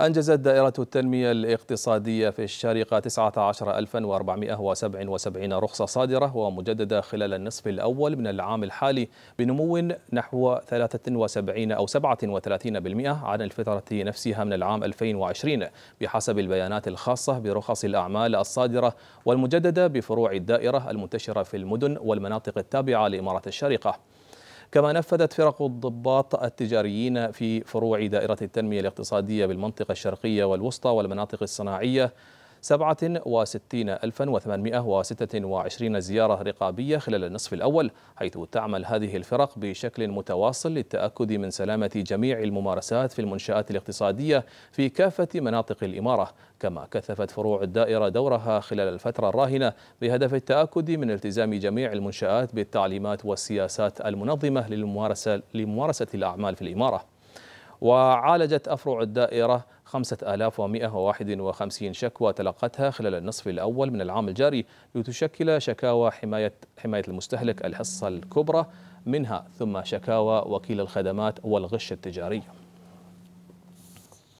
أنجزت دائرة التنمية الاقتصادية في الشارقة 19477 رخصة صادرة ومجددة خلال النصف الأول من العام الحالي بنمو نحو 73 أو 37% عن الفترة نفسها من العام 2020 بحسب البيانات الخاصة برخص الأعمال الصادرة والمجددة بفروع الدائرة المنتشرة في المدن والمناطق التابعة لإمارة الشارقة كما نفذت فرق الضباط التجاريين في فروع دائرة التنمية الاقتصادية بالمنطقة الشرقية والوسطى والمناطق الصناعية 67826 زيارة رقابية خلال النصف الأول حيث تعمل هذه الفرق بشكل متواصل للتأكد من سلامة جميع الممارسات في المنشآت الاقتصادية في كافة مناطق الإمارة كما كثفت فروع الدائرة دورها خلال الفترة الراهنة بهدف التأكد من التزام جميع المنشآت بالتعليمات والسياسات المنظمة للممارسة لممارسة الأعمال في الإمارة وعالجت أفرع الدائرة 5151 شكوى تلقتها خلال النصف الأول من العام الجاري لتشكل شكاوى حماية حماية المستهلك الحصة الكبرى منها ثم شكاوى وكيل الخدمات والغش التجاري